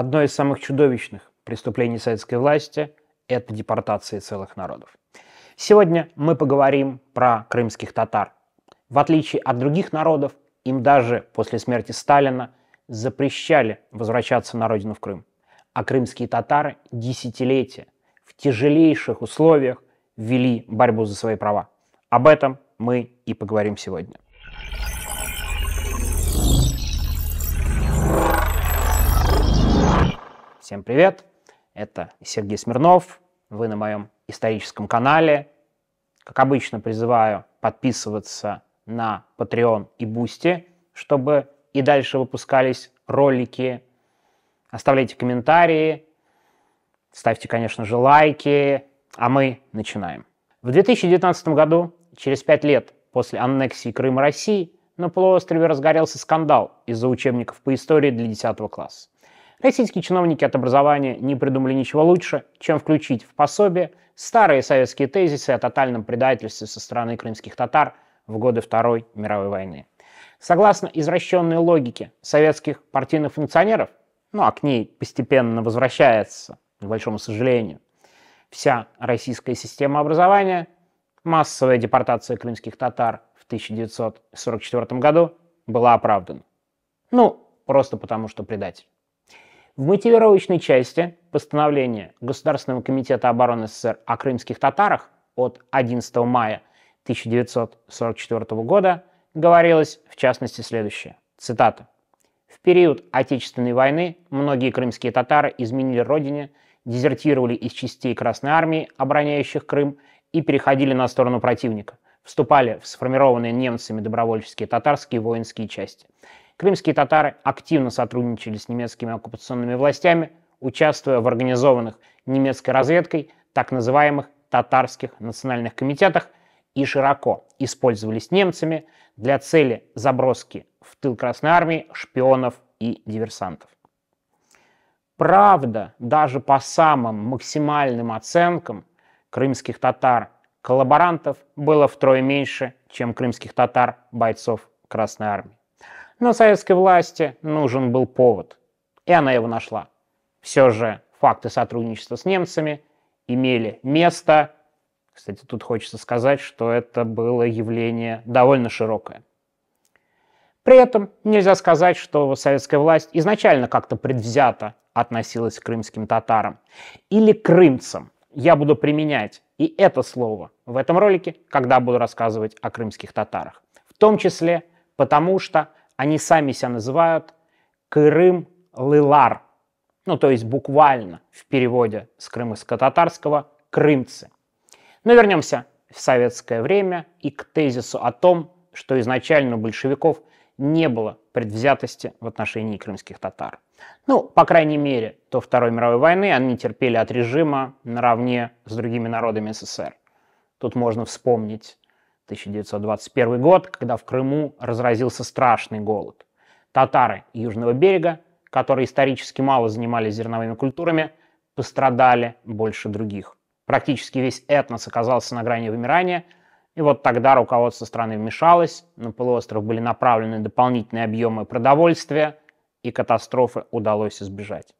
Одно из самых чудовищных преступлений советской власти – это депортации целых народов. Сегодня мы поговорим про крымских татар. В отличие от других народов, им даже после смерти Сталина запрещали возвращаться на родину в Крым. А крымские татары десятилетия в тяжелейших условиях вели борьбу за свои права. Об этом мы и поговорим сегодня. Всем привет! Это Сергей Смирнов. Вы на моем историческом канале. Как обычно, призываю подписываться на Patreon и Бусти, чтобы и дальше выпускались ролики. Оставляйте комментарии, ставьте, конечно же, лайки. А мы начинаем. В 2019 году, через пять лет после аннексии Крыма России, на полуострове разгорелся скандал из-за учебников по истории для 10 класса. Российские чиновники от образования не придумали ничего лучше, чем включить в пособие старые советские тезисы о тотальном предательстве со стороны крымских татар в годы Второй мировой войны. Согласно извращенной логике советских партийных функционеров, ну а к ней постепенно возвращается, к большому сожалению, вся российская система образования, массовая депортация крымских татар в 1944 году была оправдана. Ну, просто потому что предатель. В мотивировочной части постановления Государственного комитета обороны СССР о крымских татарах от 11 мая 1944 года говорилось в частности следующее. Цитата. В период Отечественной войны многие крымские татары изменили родине, дезертировали из частей Красной Армии, обороняющих Крым, и переходили на сторону противника – вступали в сформированные немцами добровольческие татарские воинские части. Крымские татары активно сотрудничали с немецкими оккупационными властями, участвуя в организованных немецкой разведкой так называемых татарских национальных комитетах и широко использовались немцами для цели заброски в тыл Красной Армии шпионов и диверсантов. Правда, даже по самым максимальным оценкам крымских татар Коллаборантов было втрое меньше, чем крымских татар, бойцов Красной Армии. Но советской власти нужен был повод, и она его нашла. Все же факты сотрудничества с немцами имели место. Кстати, тут хочется сказать, что это было явление довольно широкое. При этом нельзя сказать, что советская власть изначально как-то предвзято относилась к крымским татарам или крымцам. Я буду применять и это слово в этом ролике, когда буду рассказывать о крымских татарах. В том числе потому, что они сами себя называют Крым Лылар, ну то есть буквально в переводе с крымско-татарского «крымцы». Но вернемся в советское время и к тезису о том, что изначально у большевиков – не было предвзятости в отношении крымских татар. Ну, по крайней мере, до Второй мировой войны они терпели от режима наравне с другими народами СССР. Тут можно вспомнить 1921 год, когда в Крыму разразился страшный голод. Татары Южного берега, которые исторически мало занимались зерновыми культурами, пострадали больше других. Практически весь этнос оказался на грани вымирания – и вот тогда руководство страны вмешалось, на полуостров были направлены дополнительные объемы продовольствия, и катастрофы удалось избежать.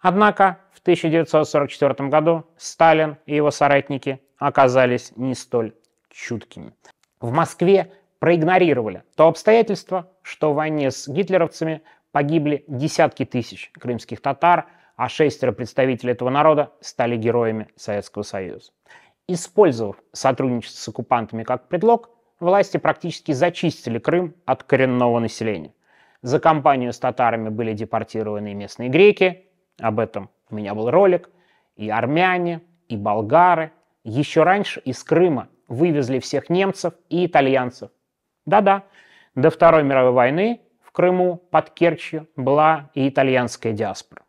Однако в 1944 году Сталин и его соратники оказались не столь чуткими. В Москве проигнорировали то обстоятельство, что в войне с гитлеровцами погибли десятки тысяч крымских татар, а шестеро представителей этого народа стали героями Советского Союза. Использовав сотрудничество с оккупантами как предлог, власти практически зачистили Крым от коренного населения. За кампанию с татарами были депортированы и местные греки, об этом у меня был ролик, и армяне, и болгары. Еще раньше из Крыма вывезли всех немцев и итальянцев. Да-да, до Второй мировой войны в Крыму под Керчью была и итальянская диаспора.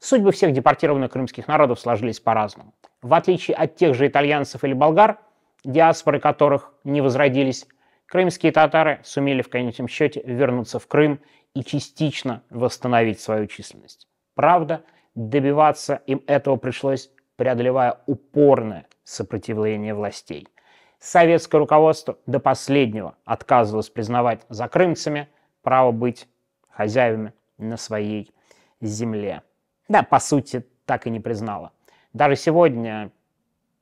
Судьбы всех депортированных крымских народов сложились по-разному. В отличие от тех же итальянцев или болгар, диаспоры которых не возродились, крымские татары сумели в конечном счете вернуться в Крым и частично восстановить свою численность. Правда, добиваться им этого пришлось, преодолевая упорное сопротивление властей. Советское руководство до последнего отказывалось признавать за крымцами право быть хозяевами на своей земле. Да, по сути, так и не признало – даже сегодня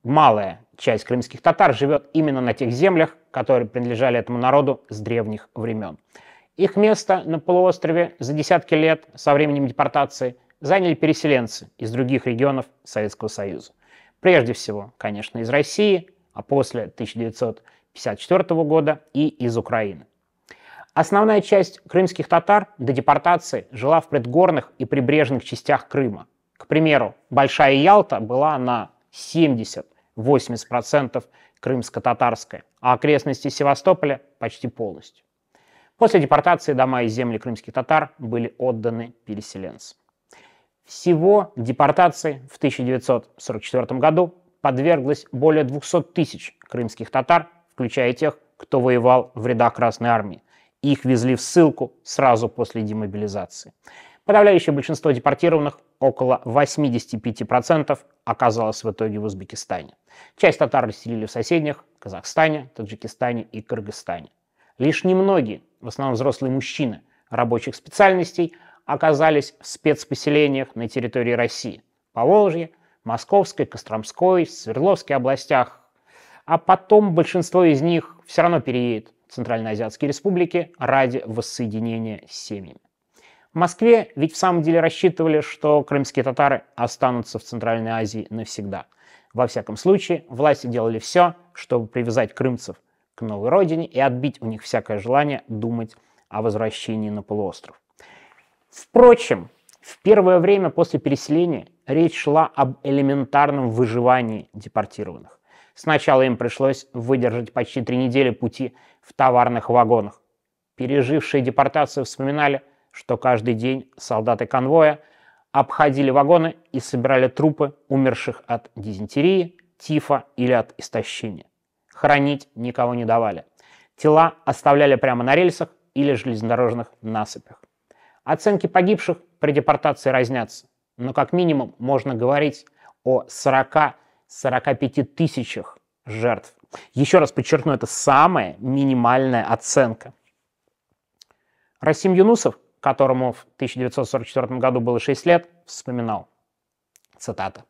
малая часть крымских татар живет именно на тех землях, которые принадлежали этому народу с древних времен. Их место на полуострове за десятки лет со временем депортации заняли переселенцы из других регионов Советского Союза. Прежде всего, конечно, из России, а после 1954 года и из Украины. Основная часть крымских татар до депортации жила в предгорных и прибрежных частях Крыма, к примеру, Большая Ялта была на 70-80% крымско-татарской, а окрестности Севастополя почти полностью. После депортации дома и земли крымских татар были отданы переселенцам. Всего депортации в 1944 году подверглось более 200 тысяч крымских татар, включая тех, кто воевал в рядах Красной Армии. Их везли в ссылку сразу после демобилизации. Подавляющее большинство депортированных, около 85%, оказалось в итоге в Узбекистане. Часть татар расселили в соседних Казахстане, Таджикистане и Кыргызстане. Лишь немногие, в основном взрослые мужчины рабочих специальностей, оказались в спецпоселениях на территории России – Поволжье, Московской, Костромской, Свердловской областях. А потом большинство из них все равно переедет в Центральноазиатские республики ради воссоединения с семьями. В Москве ведь в самом деле рассчитывали, что крымские татары останутся в Центральной Азии навсегда. Во всяком случае, власти делали все, чтобы привязать крымцев к новой родине и отбить у них всякое желание думать о возвращении на полуостров. Впрочем, в первое время после переселения речь шла об элементарном выживании депортированных. Сначала им пришлось выдержать почти три недели пути в товарных вагонах. Пережившие депортацию вспоминали, что каждый день солдаты конвоя обходили вагоны и собирали трупы умерших от дизентерии, тифа или от истощения. Хранить никого не давали. Тела оставляли прямо на рельсах или железнодорожных насыпях. Оценки погибших при депортации разнятся, но как минимум можно говорить о 40-45 тысячах жертв. Еще раз подчеркну, это самая минимальная оценка. Расим Юнусов которому в 1944 году было 6 лет, вспоминал, цитата,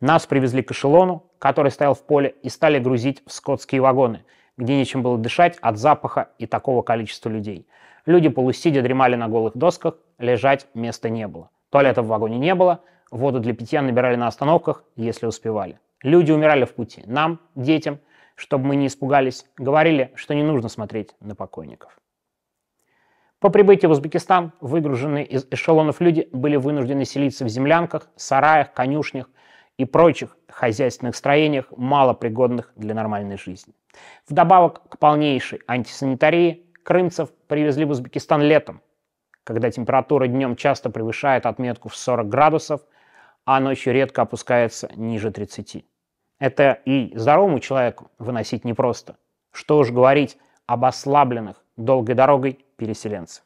«Нас привезли к эшелону, который стоял в поле, и стали грузить в скотские вагоны, где нечем было дышать от запаха и такого количества людей. Люди полусидя дремали на голых досках, лежать места не было. Туалета в вагоне не было, воду для питья набирали на остановках, если успевали. Люди умирали в пути, нам, детям, чтобы мы не испугались, говорили, что не нужно смотреть на покойников. По прибытии в Узбекистан выгруженные из эшелонов люди были вынуждены селиться в землянках, сараях, конюшнях и прочих хозяйственных строениях, малопригодных для нормальной жизни. Вдобавок к полнейшей антисанитарии крымцев привезли в Узбекистан летом, когда температура днем часто превышает отметку в 40 градусов, а ночью редко опускается ниже 30. Это и здоровому человеку выносить непросто. Что уж говорить об ослабленных долгой дорогой переселенцев.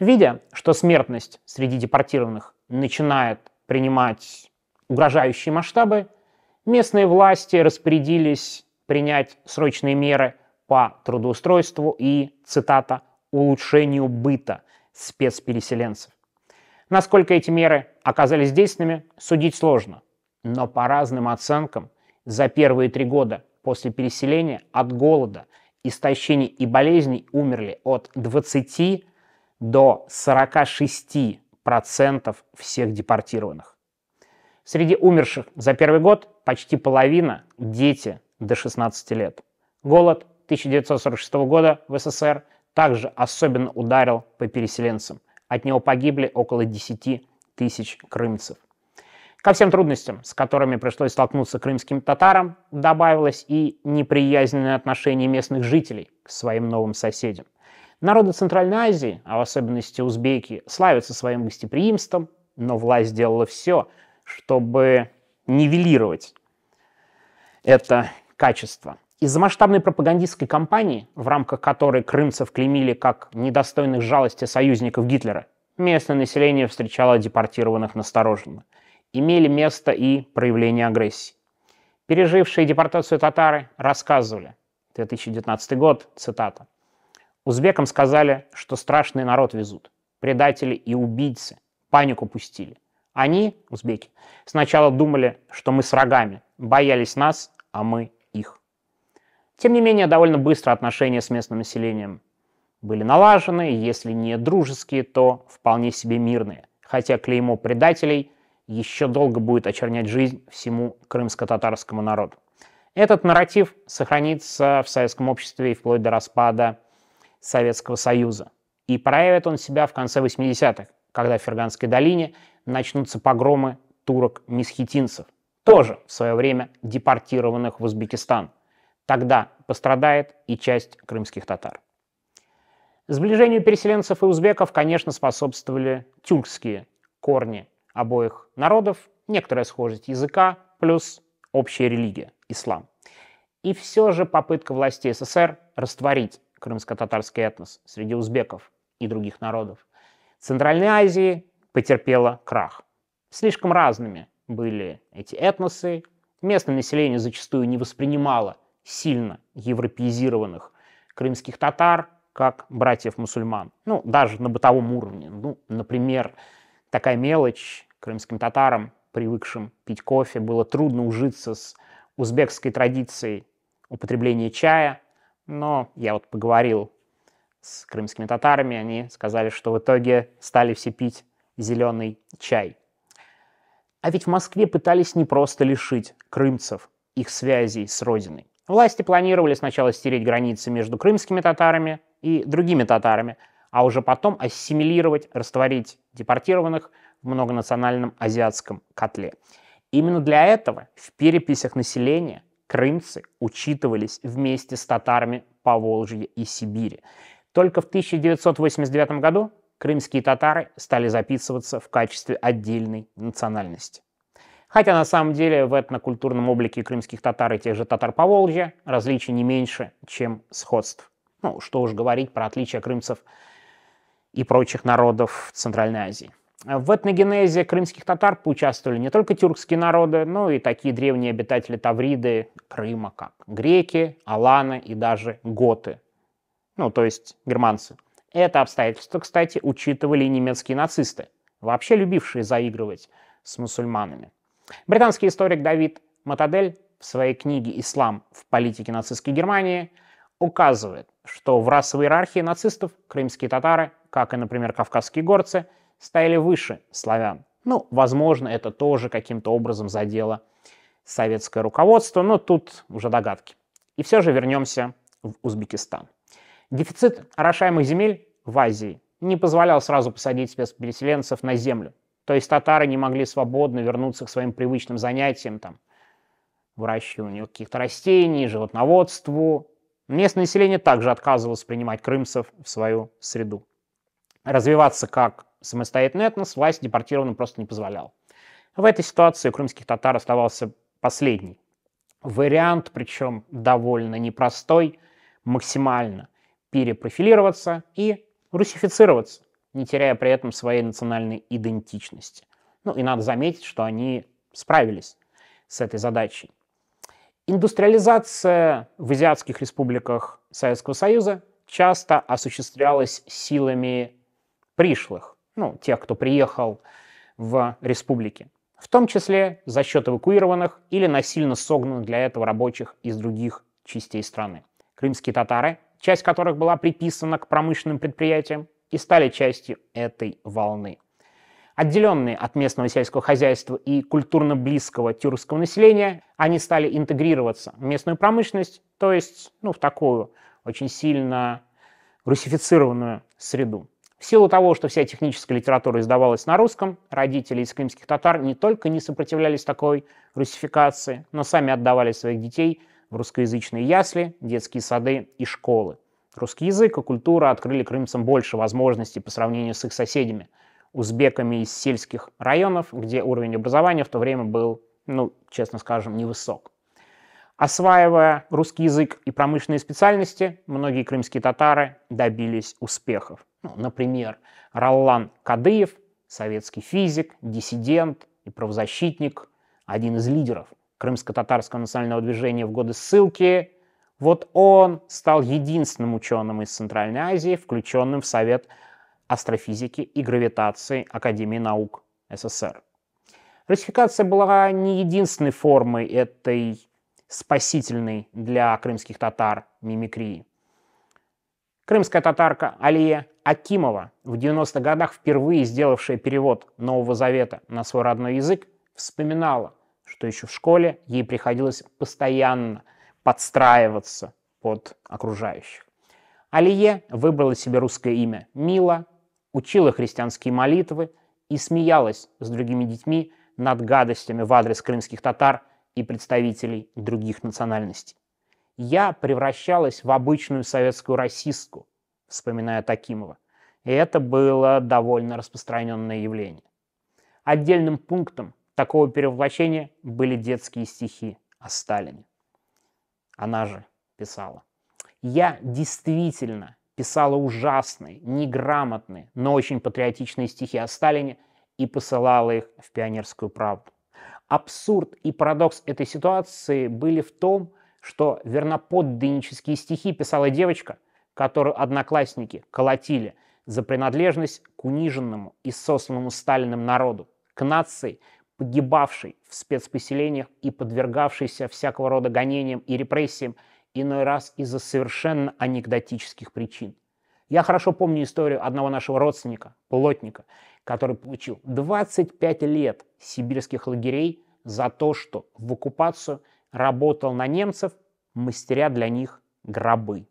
Видя, что смертность среди депортированных начинает принимать угрожающие масштабы, местные власти распорядились принять срочные меры по трудоустройству и, цитата, улучшению быта спецпереселенцев. Насколько эти меры оказались действенными, судить сложно. Но по разным оценкам, за первые три года после переселения от голода – истощений и болезней умерли от 20 до 46% всех депортированных. Среди умерших за первый год почти половина – дети до 16 лет. Голод 1946 года в СССР также особенно ударил по переселенцам. От него погибли около 10 тысяч крымцев. Ко всем трудностям, с которыми пришлось столкнуться крымским татарам, добавилось и неприязненное отношение местных жителей к своим новым соседям. Народы Центральной Азии, а в особенности узбеки, славятся своим гостеприимством, но власть сделала все, чтобы нивелировать это качество. Из-за масштабной пропагандистской кампании, в рамках которой крымцев клеймили как недостойных жалости союзников Гитлера, местное население встречало депортированных настороженно – имели место и проявления агрессии. Пережившие депортацию татары рассказывали, 2019 год, цитата, «Узбекам сказали, что страшный народ везут, предатели и убийцы, панику пустили. Они, узбеки, сначала думали, что мы с рогами, боялись нас, а мы их». Тем не менее, довольно быстро отношения с местным населением были налажены, если не дружеские, то вполне себе мирные, хотя клеймо предателей еще долго будет очернять жизнь всему крымско-татарскому народу. Этот нарратив сохранится в советском обществе и вплоть до распада Советского Союза. И проявит он себя в конце 80-х, когда в Ферганской долине начнутся погромы турок-месхетинцев, тоже в свое время депортированных в Узбекистан. Тогда пострадает и часть крымских татар. Сближению переселенцев и узбеков, конечно, способствовали тюркские корни обоих народов, некоторая схожесть языка плюс общая религия – ислам. И все же попытка властей СССР растворить крымско-татарский этнос среди узбеков и других народов Центральной Азии потерпела крах. Слишком разными были эти этносы, местное население зачастую не воспринимало сильно европеизированных крымских татар как братьев-мусульман. Ну, даже на бытовом уровне. Ну, например, такая мелочь крымским татарам, привыкшим пить кофе, было трудно ужиться с узбекской традицией употребления чая, но я вот поговорил с крымскими татарами, они сказали, что в итоге стали все пить зеленый чай. А ведь в Москве пытались не просто лишить крымцев их связей с родиной. Власти планировали сначала стереть границы между крымскими татарами и другими татарами – а уже потом ассимилировать, растворить депортированных в многонациональном азиатском котле. Именно для этого в переписях населения крымцы учитывались вместе с татарами Поволжья и Сибири. Только в 1989 году крымские татары стали записываться в качестве отдельной национальности. Хотя на самом деле в этнокультурном облике крымских татар и тех же татар Поволжья различий не меньше, чем сходств. Ну, что уж говорить про отличия крымцев и прочих народов Центральной Азии. В этногенезе крымских татар поучаствовали не только тюркские народы, но и такие древние обитатели Тавриды, Крыма, как греки, аланы и даже готы, ну, то есть германцы. Это обстоятельство, кстати, учитывали и немецкие нацисты, вообще любившие заигрывать с мусульманами. Британский историк Давид Матадель в своей книге «Ислам в политике нацистской Германии» указывает, что в расовой иерархии нацистов крымские татары как и, например, кавказские горцы, стояли выше славян. Ну, возможно, это тоже каким-то образом задело советское руководство, но тут уже догадки. И все же вернемся в Узбекистан. Дефицит орошаемых земель в Азии не позволял сразу посадить спецпереселенцев на землю. То есть татары не могли свободно вернуться к своим привычным занятиям, там, выращиванию каких-то растений, животноводству. Местное население также отказывалось принимать крымцев в свою среду развиваться как самостоятельная этнос власть депортированным просто не позволяла. В этой ситуации у крымских татар оставался последний вариант, причем довольно непростой, максимально перепрофилироваться и русифицироваться, не теряя при этом своей национальной идентичности. Ну и надо заметить, что они справились с этой задачей. Индустриализация в азиатских республиках Советского Союза часто осуществлялась силами пришлых, ну, тех, кто приехал в республики, в том числе за счет эвакуированных или насильно согнанных для этого рабочих из других частей страны. Крымские татары, часть которых была приписана к промышленным предприятиям, и стали частью этой волны. Отделенные от местного сельского хозяйства и культурно близкого тюркского населения, они стали интегрироваться в местную промышленность, то есть ну, в такую очень сильно русифицированную среду. В силу того, что вся техническая литература издавалась на русском, родители из крымских татар не только не сопротивлялись такой русификации, но сами отдавали своих детей в русскоязычные ясли, детские сады и школы. Русский язык и культура открыли крымцам больше возможностей по сравнению с их соседями, узбеками из сельских районов, где уровень образования в то время был, ну, честно скажем, невысок. Осваивая русский язык и промышленные специальности, многие крымские татары добились успехов. Ну, например, Роллан Кадыев, советский физик, диссидент и правозащитник, один из лидеров крымско-татарского национального движения в годы ссылки, вот он стал единственным ученым из Центральной Азии, включенным в Совет астрофизики и гравитации Академии наук СССР. Русификация была не единственной формой этой спасительной для крымских татар мимикрии. Крымская татарка Алия Акимова, в 90-х годах впервые сделавшая перевод Нового Завета на свой родной язык, вспоминала, что еще в школе ей приходилось постоянно подстраиваться под окружающих. Алие выбрала себе русское имя Мила, учила христианские молитвы и смеялась с другими детьми над гадостями в адрес крымских татар и представителей других национальностей. Я превращалась в обычную советскую расистку – вспоминая Такимова. И это было довольно распространенное явление. Отдельным пунктом такого перевоплощения были детские стихи о Сталине. Она же писала. Я действительно писала ужасные, неграмотные, но очень патриотичные стихи о Сталине и посылала их в пионерскую правду. Абсурд и парадокс этой ситуации были в том, что верноподданнические стихи писала девочка, которую одноклассники колотили за принадлежность к униженному и сосланному Сталиным народу, к нации, погибавшей в спецпоселениях и подвергавшейся всякого рода гонениям и репрессиям, иной раз из-за совершенно анекдотических причин. Я хорошо помню историю одного нашего родственника, плотника, который получил 25 лет сибирских лагерей за то, что в оккупацию работал на немцев, мастеря для них гробы.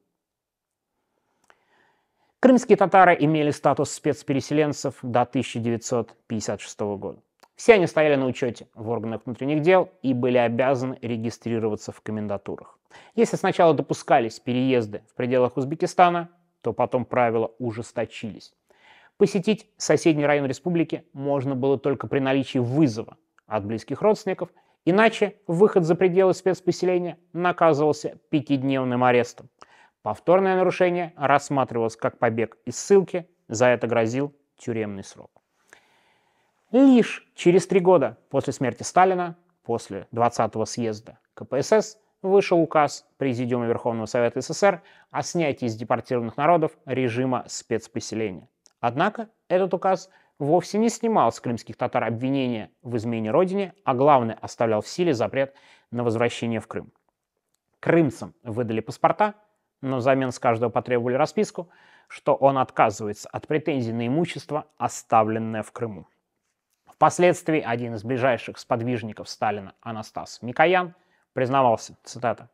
Крымские татары имели статус спецпереселенцев до 1956 года. Все они стояли на учете в органах внутренних дел и были обязаны регистрироваться в комендатурах. Если сначала допускались переезды в пределах Узбекистана, то потом правила ужесточились. Посетить соседний район республики можно было только при наличии вызова от близких родственников, иначе выход за пределы спецпоселения наказывался пятидневным арестом – Повторное нарушение рассматривалось как побег из ссылки, за это грозил тюремный срок. Лишь через три года после смерти Сталина, после 20-го съезда КПСС, вышел указ Президиума Верховного Совета СССр о снятии из депортированных народов режима спецпоселения. Однако этот указ вовсе не снимал с крымских татар обвинения в измене родине, а главное оставлял в силе запрет на возвращение в Крым. Крымцам выдали паспорта, но взамен с каждого потребовали расписку, что он отказывается от претензий на имущество, оставленное в Крыму. Впоследствии один из ближайших сподвижников Сталина Анастас Микоян признавался, цитата,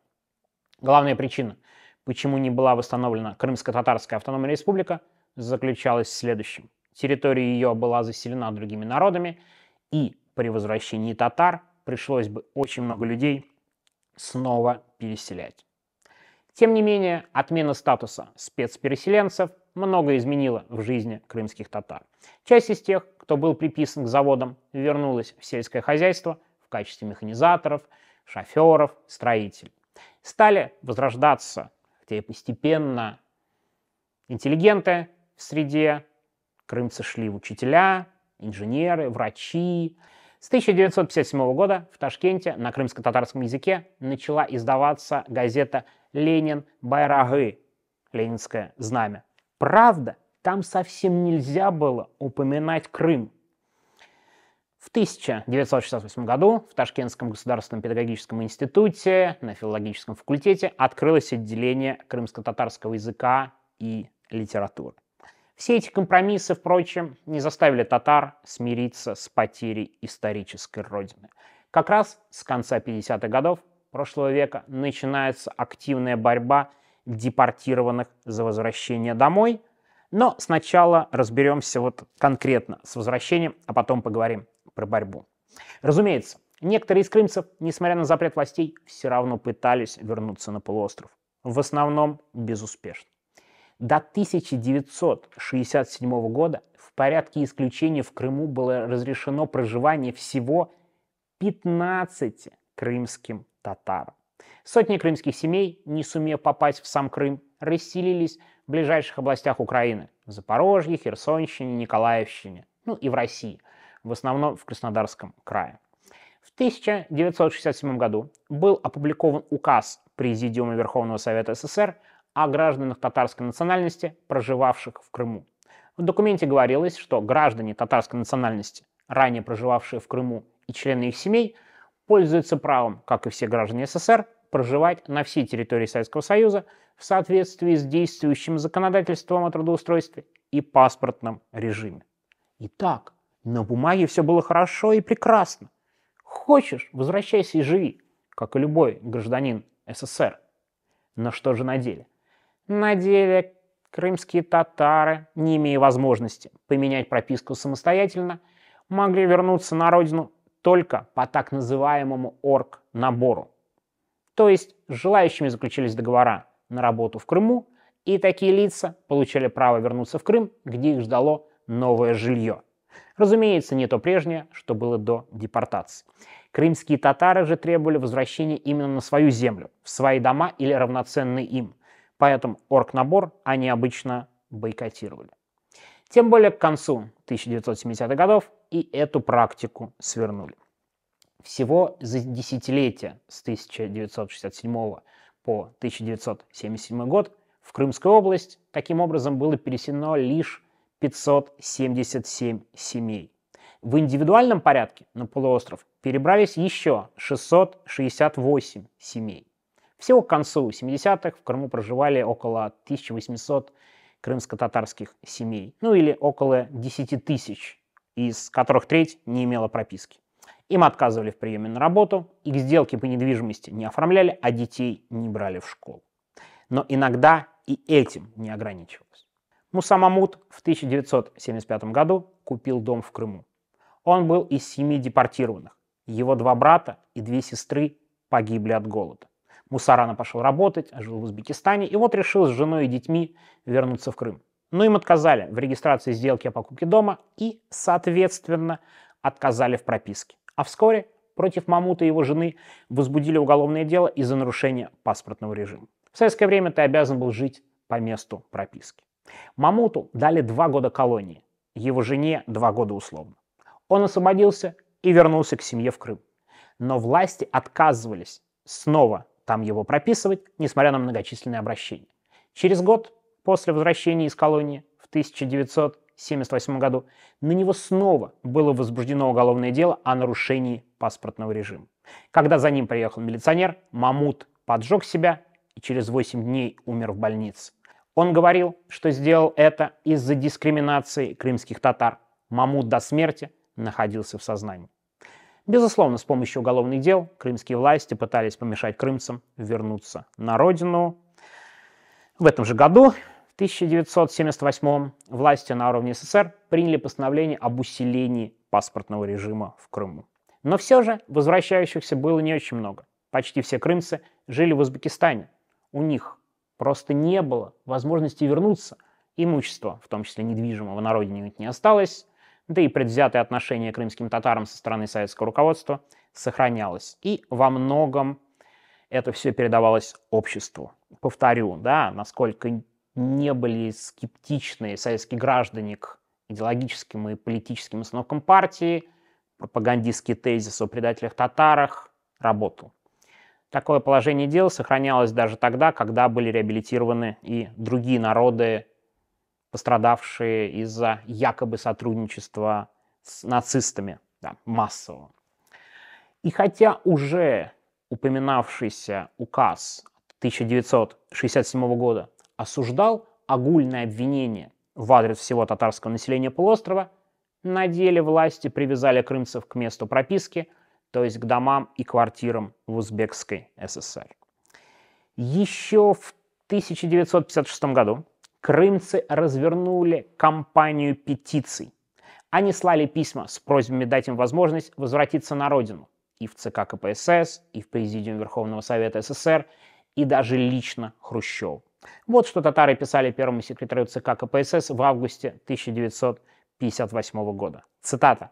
«Главная причина, почему не была восстановлена Крымско-Татарская автономная республика, заключалась в следующем. Территория ее была заселена другими народами, и при возвращении татар пришлось бы очень много людей снова переселять. Тем не менее, отмена статуса спецпереселенцев много изменила в жизни крымских татар. Часть из тех, кто был приписан к заводам, вернулась в сельское хозяйство в качестве механизаторов, шоферов, строителей. Стали возрождаться, хотя и постепенно, интеллигенты в среде, крымцы шли в учителя, инженеры, врачи. С 1957 года в Ташкенте на крымско-татарском языке начала издаваться газета Ленин, Байрагы, ленинское знамя. Правда, там совсем нельзя было упоминать Крым. В 1968 году в Ташкентском государственном педагогическом институте на филологическом факультете открылось отделение крымско-татарского языка и литературы. Все эти компромиссы, впрочем, не заставили татар смириться с потерей исторической родины. Как раз с конца 50-х годов прошлого века начинается активная борьба депортированных за возвращение домой. Но сначала разберемся вот конкретно с возвращением, а потом поговорим про борьбу. Разумеется, некоторые из крымцев, несмотря на запрет властей, все равно пытались вернуться на полуостров. В основном безуспешно. До 1967 года в порядке исключения в Крыму было разрешено проживание всего 15 крымским татарам. Сотни крымских семей, не сумев попасть в сам Крым, расселились в ближайших областях Украины – в Запорожье, Херсонщине, Николаевщине, ну и в России, в основном в Краснодарском крае. В 1967 году был опубликован указ Президиума Верховного Совета СССр о гражданах татарской национальности, проживавших в Крыму. В документе говорилось, что граждане татарской национальности, ранее проживавшие в Крыму и члены их семей – пользуется правом, как и все граждане СССР, проживать на всей территории Советского Союза в соответствии с действующим законодательством о трудоустройстве и паспортном режиме. Итак, на бумаге все было хорошо и прекрасно. Хочешь, возвращайся и живи, как и любой гражданин СССР. Но что же на деле? На деле крымские татары, не имея возможности поменять прописку самостоятельно, могли вернуться на родину только по так называемому орг-набору. То есть желающими заключились договора на работу в Крыму, и такие лица получали право вернуться в Крым, где их ждало новое жилье. Разумеется, не то прежнее, что было до депортации. Крымские татары же требовали возвращения именно на свою землю, в свои дома или равноценные им. Поэтому оргнабор они обычно бойкотировали. Тем более к концу 1970-х годов и эту практику свернули. Всего за десятилетие с 1967 по 1977 год в Крымскую область таким образом было переселено лишь 577 семей. В индивидуальном порядке на полуостров перебрались еще 668 семей. Всего к концу 70-х в Крыму проживали около 1800 крымско-татарских семей, ну или около 10 тысяч из которых треть не имела прописки. Им отказывали в приеме на работу, их сделки по недвижимости не оформляли, а детей не брали в школу. Но иногда и этим не ограничивалось. Мусамамуд в 1975 году купил дом в Крыму. Он был из семи депортированных. Его два брата и две сестры погибли от голода. Мусарана пошел работать, жил в Узбекистане и вот решил с женой и детьми вернуться в Крым. Но им отказали в регистрации сделки о покупке дома и, соответственно, отказали в прописке. А вскоре против Мамута и его жены возбудили уголовное дело из-за нарушения паспортного режима. В советское время ты обязан был жить по месту прописки. Мамуту дали два года колонии, его жене два года условно. Он освободился и вернулся к семье в Крым. Но власти отказывались снова там его прописывать, несмотря на многочисленные обращения. Через год после возвращения из колонии в 1978 году, на него снова было возбуждено уголовное дело о нарушении паспортного режима. Когда за ним приехал милиционер, Мамут поджег себя и через 8 дней умер в больнице. Он говорил, что сделал это из-за дискриминации крымских татар. Мамут до смерти находился в сознании. Безусловно, с помощью уголовных дел крымские власти пытались помешать крымцам вернуться на родину, в этом же году, в 1978 власти на уровне СССР приняли постановление об усилении паспортного режима в Крыму. Но все же возвращающихся было не очень много. Почти все крымцы жили в Узбекистане. У них просто не было возможности вернуться. Имущество, в том числе недвижимого на родине, не осталось, да и предвзятое отношение к крымским татарам со стороны советского руководства сохранялось. И во многом это все передавалось обществу повторю, да, насколько не были скептичны советские граждане к идеологическим и политическим установкам партии, пропагандистский тезис о предателях-татарах, работал. Такое положение дел сохранялось даже тогда, когда были реабилитированы и другие народы, пострадавшие из-за якобы сотрудничества с нацистами да, массового. И хотя уже упоминавшийся указ 1967 года осуждал огульное обвинение в адрес всего татарского населения полуострова, на деле власти привязали крымцев к месту прописки, то есть к домам и квартирам в Узбекской ССР. Еще в 1956 году крымцы развернули кампанию петиций. Они слали письма с просьбами дать им возможность возвратиться на родину. И в ЦК КПСС, и в Президиум Верховного Совета СССР, и даже лично Хрущев. Вот что татары писали первому секретарю ЦК КПСС в августе 1958 года. Цитата.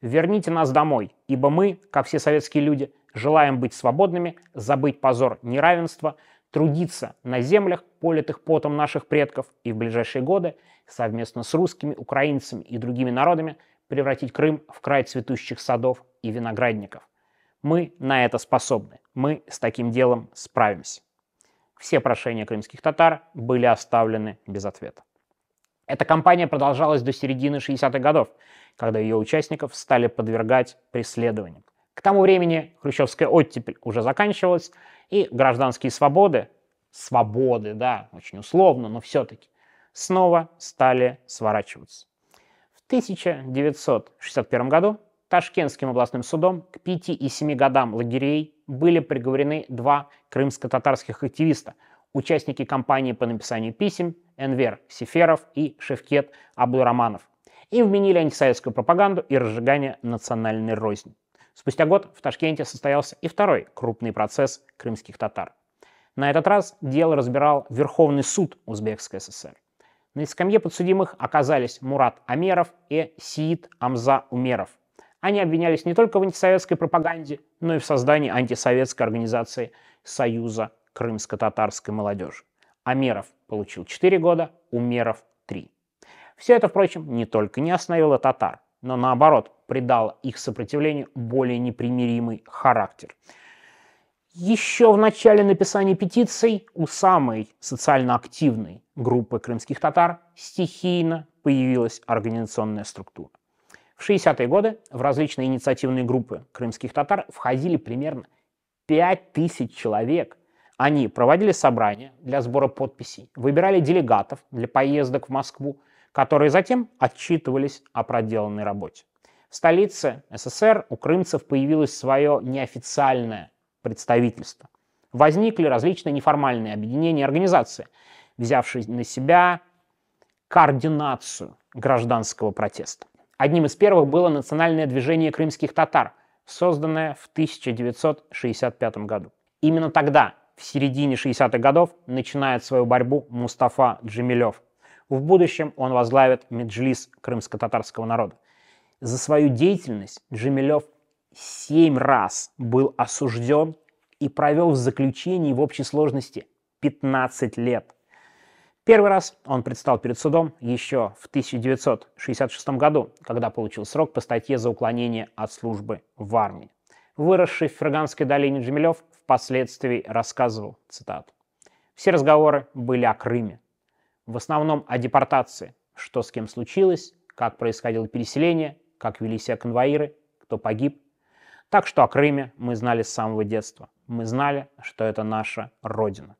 «Верните нас домой, ибо мы, как все советские люди, желаем быть свободными, забыть позор неравенства, трудиться на землях, политых потом наших предков, и в ближайшие годы совместно с русскими, украинцами и другими народами превратить Крым в край цветущих садов и виноградников. Мы на это способны. Мы с таким делом справимся. Все прошения крымских татар были оставлены без ответа. Эта кампания продолжалась до середины 60-х годов, когда ее участников стали подвергать преследованиям. К тому времени хрущевская оттепель уже заканчивалась, и гражданские свободы, свободы, да, очень условно, но все-таки, снова стали сворачиваться. В 1961 году Ташкентским областным судом к 5 и 7 годам лагерей были приговорены два крымско-татарских активиста, участники кампании по написанию писем Энвер Сиферов и Шевкет Абдураманов. Им вменили антисоветскую пропаганду и разжигание национальной розни. Спустя год в Ташкенте состоялся и второй крупный процесс крымских татар. На этот раз дело разбирал Верховный суд Узбекской ССР. На скамье подсудимых оказались Мурат Амеров и Сиит Амза Умеров – они обвинялись не только в антисоветской пропаганде, но и в создании антисоветской организации Союза крымско-татарской молодежи. Амеров получил 4 года, Умеров 3. Все это, впрочем, не только не остановило татар, но наоборот придало их сопротивлению более непримиримый характер. Еще в начале написания петиций у самой социально активной группы крымских татар стихийно появилась организационная структура. В 60-е годы в различные инициативные группы крымских татар входили примерно 5000 человек. Они проводили собрания для сбора подписей, выбирали делегатов для поездок в Москву, которые затем отчитывались о проделанной работе. В столице СССР у крымцев появилось свое неофициальное представительство. Возникли различные неформальные объединения и организации, взявшие на себя координацию гражданского протеста. Одним из первых было национальное движение крымских татар, созданное в 1965 году. Именно тогда, в середине 60-х годов, начинает свою борьбу Мустафа Джемилев. В будущем он возглавит Меджлис крымско-татарского народа. За свою деятельность Джемилев семь раз был осужден и провел в заключении в общей сложности 15 лет. Первый раз он предстал перед судом еще в 1966 году, когда получил срок по статье за уклонение от службы в армии. Выросший в Фраганской долине Джемилев впоследствии рассказывал, цитату, «Все разговоры были о Крыме, в основном о депортации, что с кем случилось, как происходило переселение, как вели себя конвоиры, кто погиб. Так что о Крыме мы знали с самого детства. Мы знали, что это наша родина.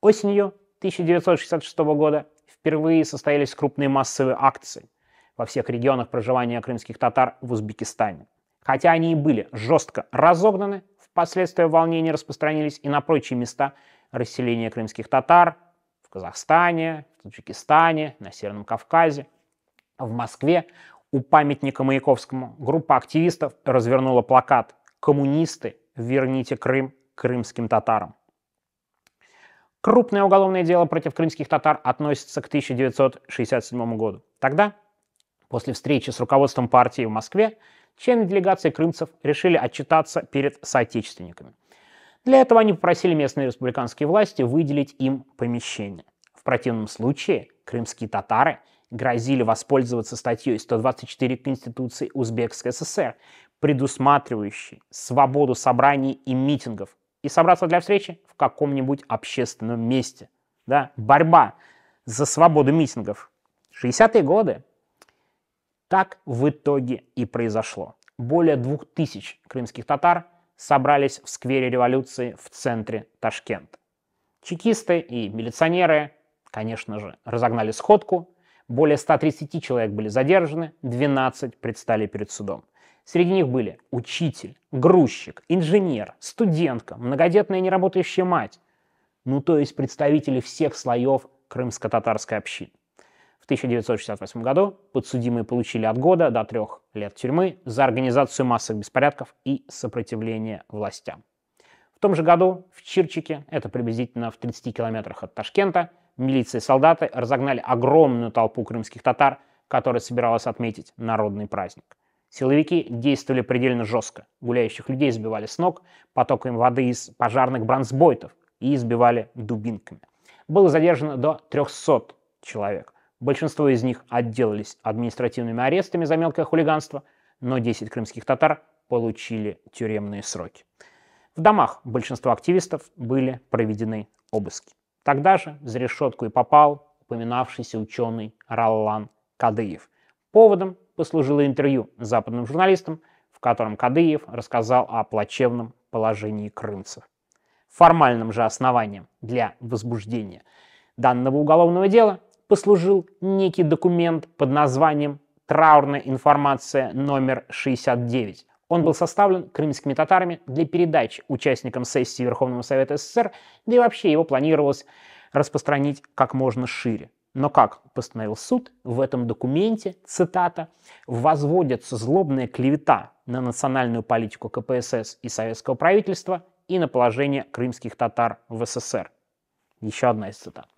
Осенью 1966 года впервые состоялись крупные массовые акции во всех регионах проживания крымских татар в Узбекистане. Хотя они и были жестко разогнаны, впоследствии волнения распространились и на прочие места расселения крымских татар в Казахстане, в Таджикистане, на Северном Кавказе. В Москве у памятника Маяковскому группа активистов развернула плакат «Коммунисты, верните Крым крымским татарам». Крупное уголовное дело против крымских татар относится к 1967 году. Тогда, после встречи с руководством партии в Москве, члены делегации крымцев решили отчитаться перед соотечественниками. Для этого они попросили местные республиканские власти выделить им помещение. В противном случае крымские татары грозили воспользоваться статьей 124 Конституции Узбекской ССР, предусматривающей свободу собраний и митингов и собраться для встречи в каком-нибудь общественном месте. Да? Борьба за свободу митингов. 60-е годы. Так в итоге и произошло. Более двух тысяч крымских татар собрались в сквере революции в центре Ташкента. Чекисты и милиционеры, конечно же, разогнали сходку. Более 130 человек были задержаны, 12 предстали перед судом. Среди них были учитель, грузчик, инженер, студентка, многодетная неработающая мать, ну то есть представители всех слоев крымско-татарской общины. В 1968 году подсудимые получили от года до трех лет тюрьмы за организацию массовых беспорядков и сопротивление властям. В том же году в Чирчике, это приблизительно в 30 километрах от Ташкента, милиция и солдаты разогнали огромную толпу крымских татар, которая собиралась отметить народный праздник – Силовики действовали предельно жестко. Гуляющих людей сбивали с ног потоком воды из пожарных бронзбойтов и избивали дубинками. Было задержано до 300 человек. Большинство из них отделались административными арестами за мелкое хулиганство, но 10 крымских татар получили тюремные сроки. В домах большинства активистов были проведены обыски. Тогда же за решетку и попал упоминавшийся ученый Раллан Кадыев. Поводом послужило интервью западным журналистам, в котором Кадыев рассказал о плачевном положении крымцев. Формальным же основанием для возбуждения данного уголовного дела послужил некий документ под названием «Траурная информация номер 69», он был составлен крымскими татарами для передачи участникам сессии Верховного Совета СССр, да и вообще его планировалось распространить как можно шире. Но, как постановил суд, в этом документе, цитата, «возводятся злобная клевета на национальную политику КПСС и советского правительства и на положение крымских татар в СССР». Еще одна из цитат.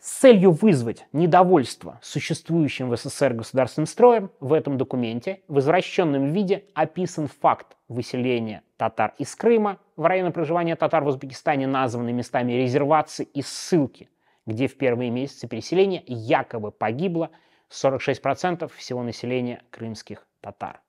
С целью вызвать недовольство существующим в СССР государственным строем в этом документе в извращенном виде описан факт выселения татар из Крыма в районы проживания татар в Узбекистане, названы местами резервации и ссылки где в первые месяцы переселения якобы погибло 46% всего населения крымских татар.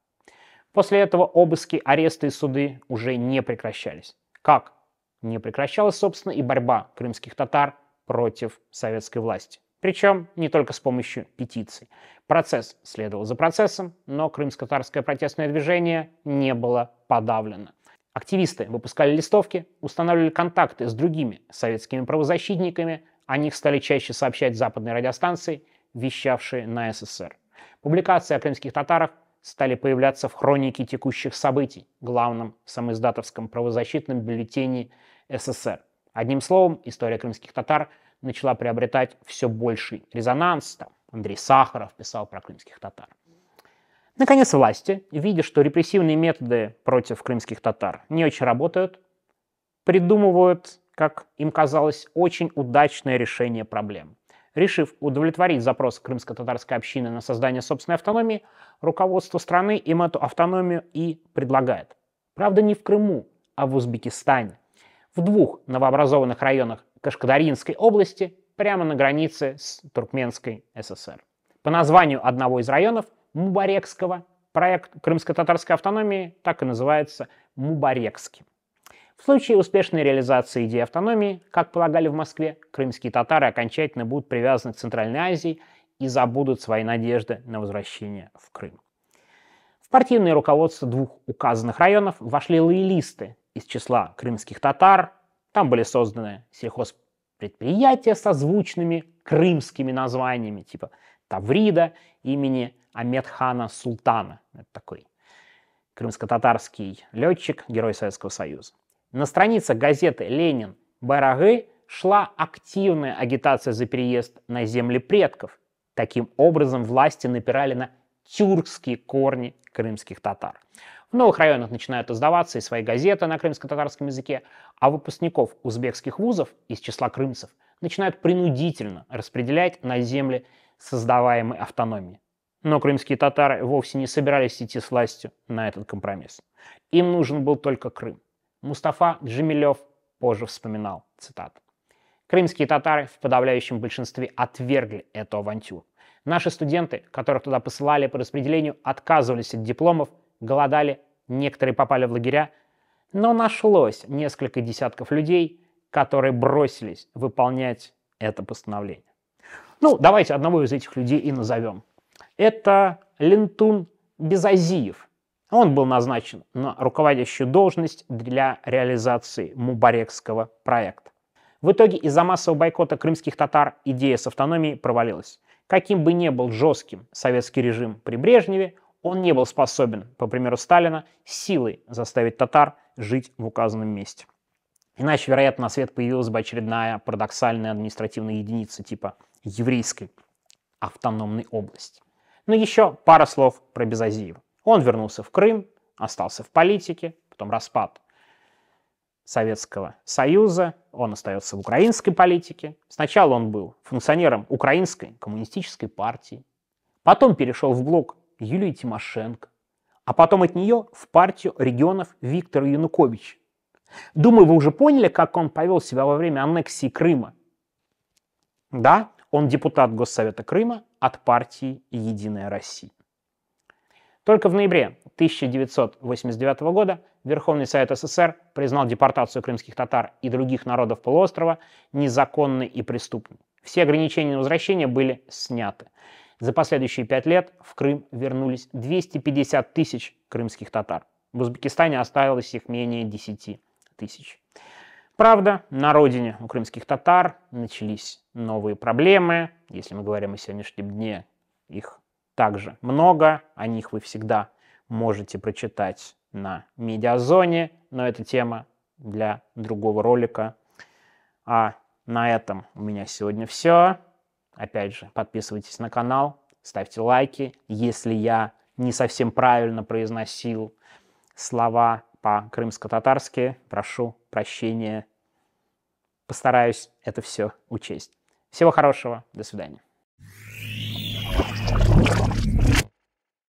После этого обыски, аресты и суды уже не прекращались. Как? Не прекращалась, собственно, и борьба крымских татар против советской власти. Причем не только с помощью петиций. Процесс следовал за процессом, но крымско-татарское протестное движение не было подавлено. Активисты выпускали листовки, устанавливали контакты с другими советскими правозащитниками, о них стали чаще сообщать западные радиостанции, вещавшие на СССР. Публикации о крымских татарах стали появляться в хронике текущих событий, главном самоиздатовском правозащитном бюллетене СССР. Одним словом, история крымских татар начала приобретать все больший резонанс. Там Андрей Сахаров писал про крымских татар. Наконец, власти, видя, что репрессивные методы против крымских татар не очень работают, придумывают как им казалось, очень удачное решение проблем. Решив удовлетворить запрос крымско-татарской общины на создание собственной автономии, руководство страны им эту автономию и предлагает. Правда, не в Крыму, а в Узбекистане. В двух новообразованных районах Кашкадаринской области, прямо на границе с Туркменской ССР. По названию одного из районов, Мубарекского, проект крымско-татарской автономии так и называется Мубарекским. В случае успешной реализации идеи автономии, как полагали в Москве, крымские татары окончательно будут привязаны к Центральной Азии и забудут свои надежды на возвращение в Крым. В партийное руководство двух указанных районов вошли лоялисты из числа крымских татар. Там были созданы сельхозпредприятия со звучными крымскими названиями, типа Таврида имени Амедхана Султана. Это такой крымско-татарский летчик, герой Советского Союза. На странице газеты «Ленин. Барагы» шла активная агитация за переезд на земли предков. Таким образом, власти напирали на тюркские корни крымских татар. В новых районах начинают издаваться и свои газеты на крымско-татарском языке, а выпускников узбекских вузов из числа крымцев начинают принудительно распределять на земли создаваемой автономии. Но крымские татары вовсе не собирались идти с властью на этот компромисс. Им нужен был только Крым. Мустафа Джемилев позже вспоминал, цитат. Крымские татары в подавляющем большинстве отвергли эту авантюру. Наши студенты, которых туда посылали по распределению, отказывались от дипломов, голодали, некоторые попали в лагеря, но нашлось несколько десятков людей, которые бросились выполнять это постановление. Ну, давайте одного из этих людей и назовем. Это Лентун Безазиев, он был назначен на руководящую должность для реализации мубарекского проекта. В итоге из-за массового бойкота крымских татар идея с автономией провалилась. Каким бы ни был жестким советский режим при Брежневе, он не был способен, по примеру Сталина, силой заставить татар жить в указанном месте. Иначе, вероятно, на свет появилась бы очередная парадоксальная административная единица типа еврейской автономной области. Но еще пара слов про Безазиева. Он вернулся в Крым, остался в политике, потом распад Советского Союза, он остается в украинской политике. Сначала он был функционером Украинской коммунистической партии, потом перешел в блок Юлии Тимошенко, а потом от нее в партию регионов Виктора Януковича. Думаю, вы уже поняли, как он повел себя во время аннексии Крыма. Да, он депутат Госсовета Крыма от партии «Единая Россия». Только в ноябре 1989 года Верховный Совет СССР признал депортацию крымских татар и других народов полуострова незаконной и преступной. Все ограничения на возвращение были сняты. За последующие пять лет в Крым вернулись 250 тысяч крымских татар. В Узбекистане оставилось их менее 10 тысяч. Правда, на родине у крымских татар начались новые проблемы. Если мы говорим о сегодняшнем дне, их также много, о них вы всегда можете прочитать на медиазоне, но это тема для другого ролика. А на этом у меня сегодня все. Опять же, подписывайтесь на канал, ставьте лайки. Если я не совсем правильно произносил слова по-крымско-татарски, прошу прощения. Постараюсь это все учесть. Всего хорошего, до свидания.